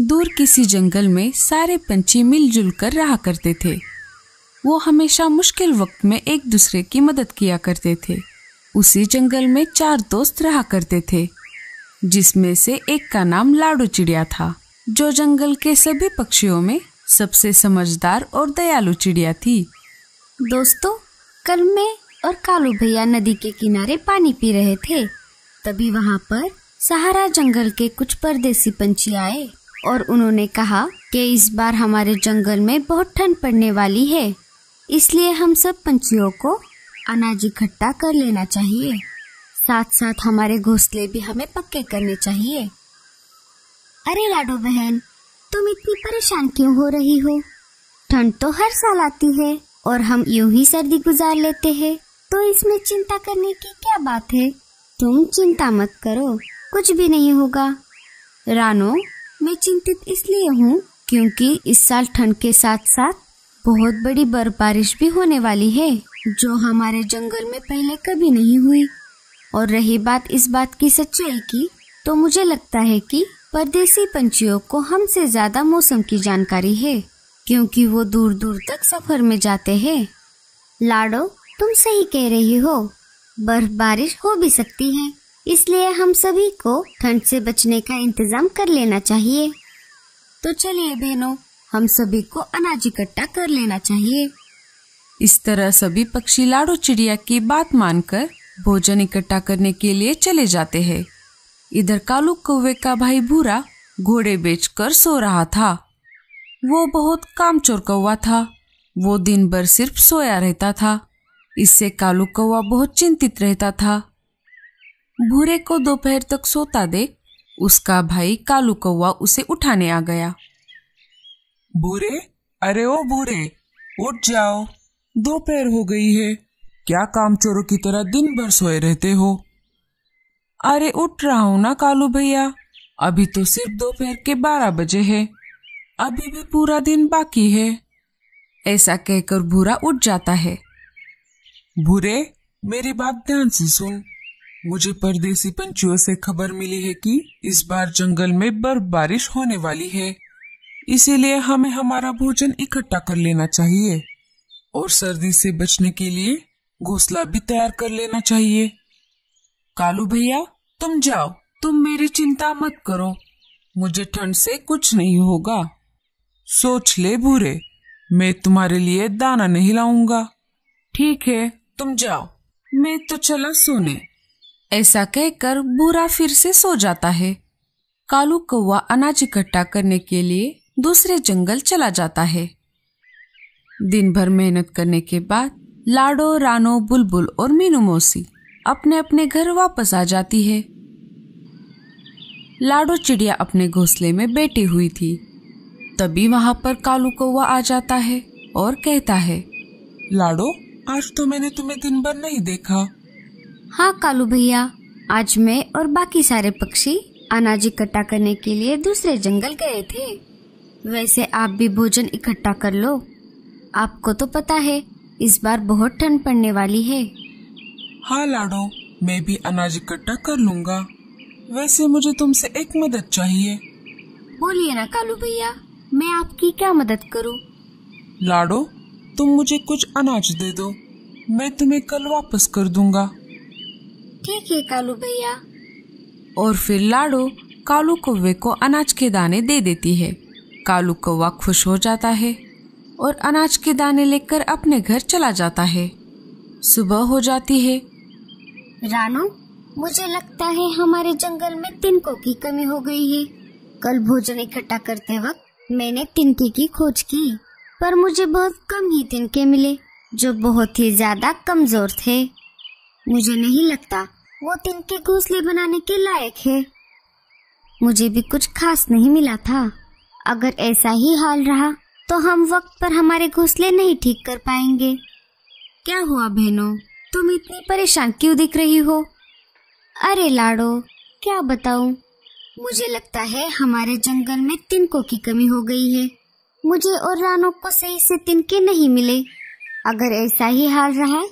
दूर किसी जंगल में सारे पंछी मिलजुल कर रहा करते थे वो हमेशा मुश्किल वक्त में एक दूसरे की मदद किया करते थे उसी जंगल में चार दोस्त रहा करते थे जिसमें से एक का नाम लाडू चिड़िया था जो जंगल के सभी पक्षियों में सबसे समझदार और दयालु चिड़िया थी दोस्तों कल मैं और कालू भैया नदी के किनारे पानी पी रहे थे तभी वहाँ पर सहारा जंगल के कुछ परदेसी पंछी आए और उन्होंने कहा कि इस बार हमारे जंगल में बहुत ठंड पड़ने वाली है इसलिए हम सब पंछियों को अनाज इकट्ठा कर लेना चाहिए साथ साथ हमारे घोंसले भी हमें पक्के करने चाहिए अरे लाडो बहन तुम इतनी परेशान क्यों हो रही हो ठंड तो हर साल आती है और हम यूं ही सर्दी गुजार लेते हैं तो इसमें चिंता करने की क्या बात है तुम चिंता मत करो कुछ भी नहीं होगा रानो मैं चिंतित इसलिए हूँ क्योंकि इस साल ठंड के साथ साथ बहुत बड़ी बर्फबारिश भी होने वाली है जो हमारे जंगल में पहले कभी नहीं हुई और रही बात इस बात की सच्चाई की तो मुझे लगता है कि परदेसी पंछियों को हमसे ज्यादा मौसम की जानकारी है क्योंकि वो दूर दूर तक सफर में जाते हैं लाडो तुम सही कह रही हो बर्फ बारिश हो भी सकती है इसलिए हम सभी को ठंड से बचने का इंतजाम कर लेना चाहिए तो चलिए बहनों हम सभी को अनाज इकट्ठा कर लेना चाहिए इस तरह सभी पक्षी लाडो चिड़िया की बात मानकर भोजन इकट्ठा करने के लिए चले जाते हैं इधर कालू कौवे का भाई भूरा घोड़े बेचकर सो रहा था वो बहुत कामचोर कौवा था वो दिन भर सिर्फ सोया रहता था इससे कालू कौवा बहुत चिंतित रहता था भूरे को दोपहर तक सोता देख उसका भाई कालू कौआ उसे उठाने आ गया भूरे अरे ओ भूरे उठ जाओ दोपहर हो गई है क्या काम चोरों की तरह दिन भर सोए रहते हो अरे उठ रहा हूँ ना कालू भैया अभी तो सिर्फ दोपहर के बारह बजे है अभी भी पूरा दिन बाकी है ऐसा कहकर भूरा उठ जाता है भूरे मेरी बात ध्यान से सुन मुझे परदेसी पंछियों से खबर मिली है कि इस बार जंगल में बर्फ बारिश होने वाली है इसीलिए हमें हमारा भोजन इकट्ठा कर लेना चाहिए और सर्दी से बचने के लिए घोसला भी तैयार कर लेना चाहिए कालू भैया तुम जाओ तुम मेरी चिंता मत करो मुझे ठंड से कुछ नहीं होगा सोच ले भूरे मैं तुम्हारे लिए दाना नहीं लाऊंगा ठीक है तुम जाओ मैं तो चला सोने ऐसा कहकर बूरा फिर से सो जाता है कालू कौवा अनाज इकट्ठा करने के लिए दूसरे जंगल चला जाता है दिन भर मेहनत करने के बाद लाडो रानो बुलबुल और मीनू मौसी अपने अपने घर वापस आ जाती है लाडो चिड़िया अपने घोंसले में बैठी हुई थी तभी वहां पर कालू कौवा आ जाता है और कहता है लाडो आज तो मैंने तुम्हें दिन भर नहीं देखा हाँ कालू भैया आज मैं और बाकी सारे पक्षी अनाज इकट्ठा करने के लिए दूसरे जंगल गए थे वैसे आप भी भोजन इकट्ठा कर लो आपको तो पता है इस बार बहुत ठंड पड़ने वाली है हाँ लाडो मैं भी अनाज इकट्ठा कर लूंगा वैसे मुझे तुमसे एक मदद चाहिए बोलिए ना कालू भैया मैं आपकी क्या मदद करूं? लाडो तुम मुझे कुछ अनाज दे दो मैं तुम्हें कल वापस कर दूंगा ठीक है कालू भैया और फिर लाडो कालू कौवे को अनाज के दाने दे देती है कालू कौवा खुश हो जाता है और अनाज के दाने लेकर अपने घर चला जाता है सुबह हो जाती है रानू मुझे लगता है हमारे जंगल में तिनको की कमी हो गई है कल भोजन इकट्ठा करते वक्त मैंने तिनके की खोज की पर मुझे बहुत कम ही तिनके मिले जो बहुत ही ज्यादा कमजोर थे मुझे नहीं लगता वो तिनके घोंसले बनाने के लायक है मुझे भी कुछ खास नहीं मिला था अगर ऐसा ही हाल रहा तो हम वक्त पर हमारे घोंसले नहीं ठीक कर पाएंगे क्या हुआ बहनों तुम इतनी परेशान क्यों दिख रही हो अरे लाडो क्या बताऊं? मुझे लगता है हमारे जंगल में तिनको की कमी हो गई है मुझे और रानों को सही से तिनके नहीं मिले अगर ऐसा ही हाल रहा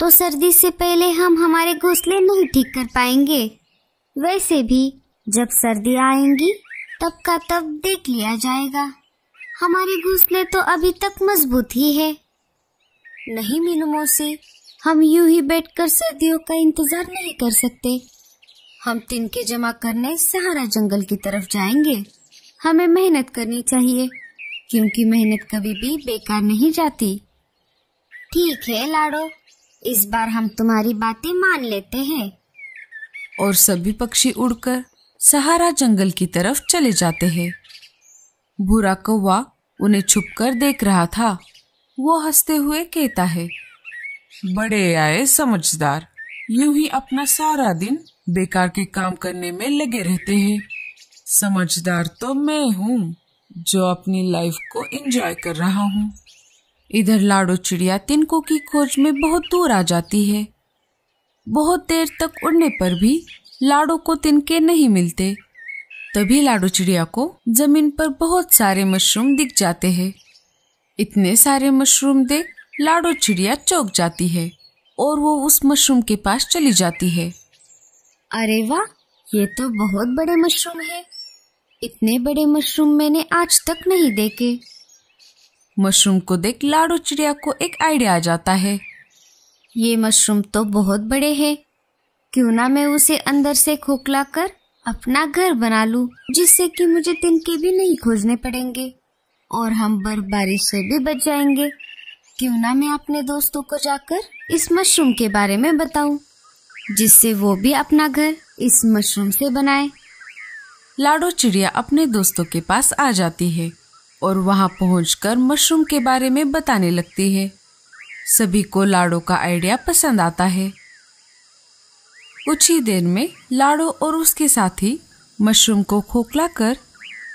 तो सर्दी से पहले हम हमारे घोंसले नहीं ठीक कर पाएंगे वैसे भी जब सर्दी आएंगी तब का तब देख लिया जाएगा हमारे घोंसले तो अभी तक मजबूत ही है नहीं मीनू मौसी हम यूं ही बैठकर सर्दियों का इंतजार नहीं कर सकते हम तिनके जमा करने सहारा जंगल की तरफ जाएंगे हमें मेहनत करनी चाहिए क्योंकि मेहनत कभी भी बेकार नहीं जाती ठीक है लाड़ो इस बार हम तुम्हारी बातें मान लेते हैं और सभी पक्षी उड़कर सहारा जंगल की तरफ चले जाते हैं भूरा कौवा उन्हें छुपकर देख रहा था वो हंसते हुए कहता है बड़े आए समझदार यूं ही अपना सारा दिन बेकार के काम करने में लगे रहते हैं समझदार तो मैं हूँ जो अपनी लाइफ को एंजॉय कर रहा हूँ इधर लाडो चिड़िया तिनको की खोज में बहुत दूर आ जाती है बहुत देर तक उड़ने पर भी लाडो को तिनके नहीं मिलते तभी लाडो चिड़िया को जमीन पर बहुत सारे मशरूम दिख जाते हैं इतने सारे मशरूम देख लाडो चिड़िया चौक जाती है और वो उस मशरूम के पास चली जाती है अरे वाह ये तो बहुत बड़े मशरूम है इतने बड़े मशरूम मैंने आज तक नहीं देखे मशरूम को देख लाडो चिड़िया को एक आइडिया आ जाता है ये मशरूम तो बहुत बड़े हैं क्यों ना मैं उसे अंदर से खोखला कर अपना घर बना लूं जिससे कि मुझे तिनके भी नहीं खोजने पड़ेंगे और हम बर्फबारी से भी बच जाएंगे क्यों ना मैं अपने दोस्तों को जाकर इस मशरूम के बारे में बताऊं जिससे वो भी अपना घर इस मशरूम से बनाए लाडो चिड़िया अपने दोस्तों के पास आ जाती है और वहाँ पहुंचकर मशरूम के बारे में बताने लगती है सभी को लाड़ो का आइडिया पसंद आता है कुछ ही देर में लाड़ो और उसके साथी मशरूम को खोखला कर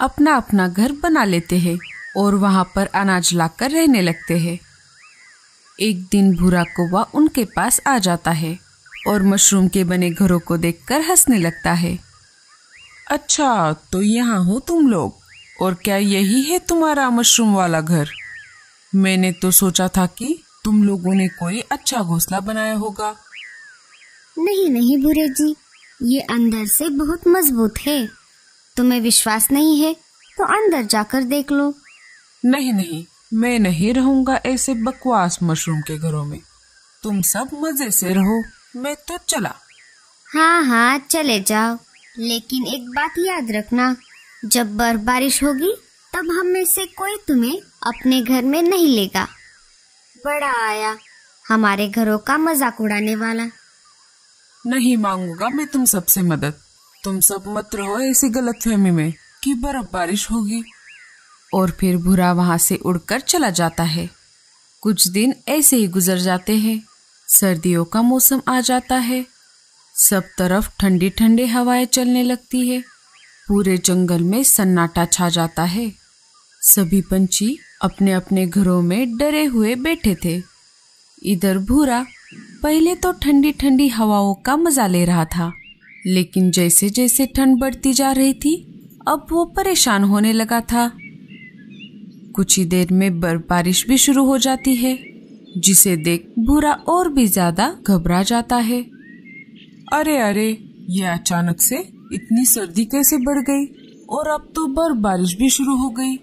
अपना अपना घर बना लेते हैं और वहाँ पर अनाज लाकर रहने लगते हैं एक दिन भूरा कौवा उनके पास आ जाता है और मशरूम के बने घरों को देखकर हंसने लगता है अच्छा तो यहाँ हो तुम लोग और क्या यही है तुम्हारा मशरूम वाला घर मैंने तो सोचा था कि तुम लोगों ने कोई अच्छा घोंसला बनाया होगा नहीं नहीं भूरे जी ये अंदर से बहुत मजबूत है तुम्हें विश्वास नहीं है तो अंदर जाकर देख लो नहीं नहीं मैं नहीं रहूंगा ऐसे बकवास मशरूम के घरों में तुम सब मजे से रहो मैं तो चला हाँ हाँ चले जाओ लेकिन एक बात याद रखना जब बर्फबारिश होगी तब हम में से कोई तुम्हें अपने घर में नहीं लेगा बड़ा आया हमारे घरों का मजाक उड़ाने वाला नहीं मांगूंगा मैं तुम सबसे मदद तुम सब मत रहो ऐसी गलतफहमी में कि बारिश होगी और फिर भूरा वहां से उड़कर चला जाता है कुछ दिन ऐसे ही गुजर जाते हैं सर्दियों का मौसम आ जाता है सब तरफ ठंडी ठंडी हवाएं चलने लगती है पूरे जंगल में सन्नाटा छा जाता है सभी पंछी अपने अपने घरों में डरे हुए बैठे थे इधर भूरा पहले तो ठंडी ठंडी हवाओं का मजा ले रहा था लेकिन जैसे जैसे ठंड बढ़ती जा रही थी अब वो परेशान होने लगा था कुछ ही देर में बर्फबारिश भी शुरू हो जाती है जिसे देख भूरा और भी ज्यादा घबरा जाता है अरे अरे ये अचानक से इतनी सर्दी कैसे बढ़ गई और अब तो बर बारिश भी शुरू हो गई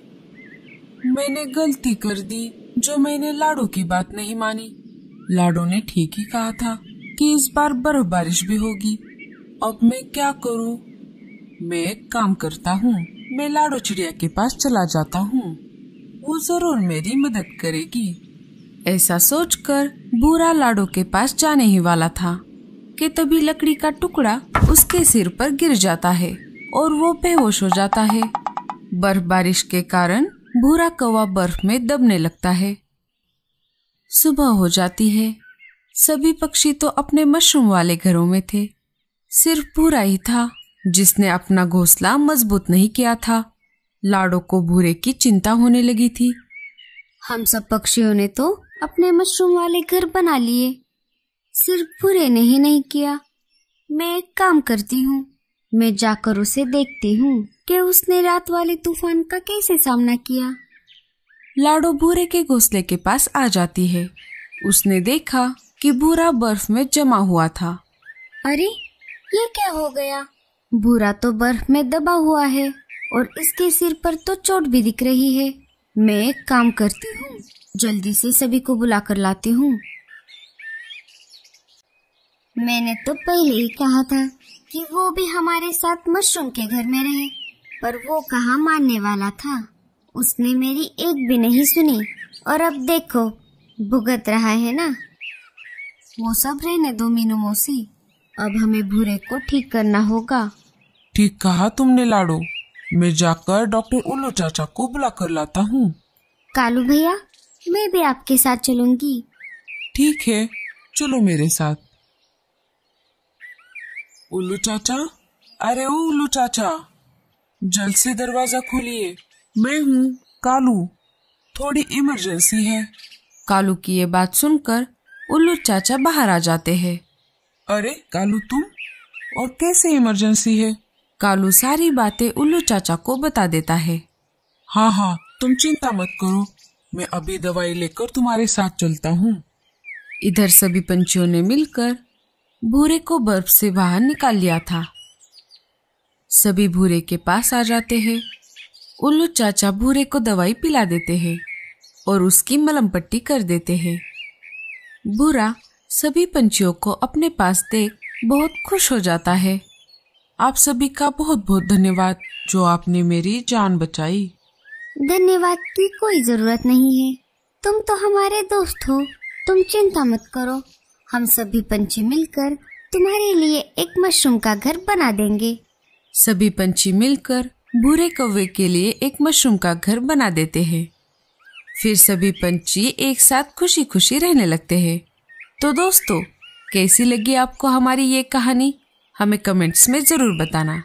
मैंने गलती कर दी जो मैंने लाडो की बात नहीं मानी लाडो ने ठीक ही कहा था कि इस बार बर्फ बारिश भी होगी अब मैं क्या करूं? मैं एक काम करता हूँ मैं लाडो चिड़िया के पास चला जाता हूँ वो जरूर मेरी मदद करेगी ऐसा सोचकर बुरा लाडो के पास जाने ही वाला था के तभी लकड़ी का टुकड़ा उसके सिर पर गिर जाता है और वो बेहोश हो जाता है बर्फ बारिश के कारण भूरा कौवा बर्फ में दबने लगता है सुबह हो जाती है सभी पक्षी तो अपने मशरूम वाले घरों में थे सिर्फ भूरा ही था जिसने अपना घोंसला मजबूत नहीं किया था लाड़ो को भूरे की चिंता होने लगी थी हम सब पक्षियों ने तो अपने मशरूम वाले घर बना लिए सिर्फ बुरे ने ही नहीं किया मैं एक काम करती हूँ मैं जाकर उसे देखती हूँ कि उसने रात वाले तूफान का कैसे सामना किया लाडो भूरे के घोंसले के पास आ जाती है उसने देखा कि भूरा बर्फ में जमा हुआ था अरे ये क्या हो गया भूरा तो बर्फ में दबा हुआ है और इसके सिर पर तो चोट भी दिख रही है मैं एक काम करती हूँ जल्दी से सभी को बुला कर लाती हूँ मैंने तो पहले ही कहा था कि वो भी हमारे साथ मशरूम के घर में रहे पर वो कहा मानने वाला था उसने मेरी एक भी नहीं सुनी और अब देखो भुगत रहा है ना वो सब रहने दो मीनू मौसी अब हमें भूरे को ठीक करना होगा ठीक कहा तुमने लाडो मैं जाकर डॉक्टर उल्लू चाचा को बुला कर लाता हूँ कालू भैया मैं भी आपके साथ चलूंगी ठीक है चलो मेरे साथ उल्लू चाचा अरे ओ उल्लू चाचा जल्द से दरवाजा खोलिए मैं हूँ कालू थोड़ी इमरजेंसी है कालू की ये बात सुनकर उल्लू चाचा बाहर आ जाते हैं अरे कालू तुम और कैसे इमरजेंसी है कालू सारी बातें उल्लू चाचा को बता देता है हाँ हाँ तुम चिंता मत करो मैं अभी दवाई लेकर तुम्हारे साथ चलता हूँ इधर सभी पंछियों ने मिलकर भूरे को बर्फ से बाहर निकाल लिया था सभी भूरे के पास आ जाते हैं उल्लू चाचा भूरे को दवाई पिला देते हैं और उसकी मलम पट्टी कर देते हैं भूरा सभी पंछियों को अपने पास देख बहुत खुश हो जाता है आप सभी का बहुत बहुत धन्यवाद जो आपने मेरी जान बचाई धन्यवाद की कोई जरूरत नहीं है तुम तो हमारे दोस्त हो तुम चिंता मत करो हम सभी पंछी मिलकर तुम्हारे लिए एक मशरूम का घर बना देंगे सभी पंछी मिलकर भूरे कौवे के लिए एक मशरूम का घर बना देते हैं फिर सभी पंछी एक साथ खुशी खुशी रहने लगते हैं तो दोस्तों कैसी लगी आपको हमारी ये कहानी हमें कमेंट्स में ज़रूर बताना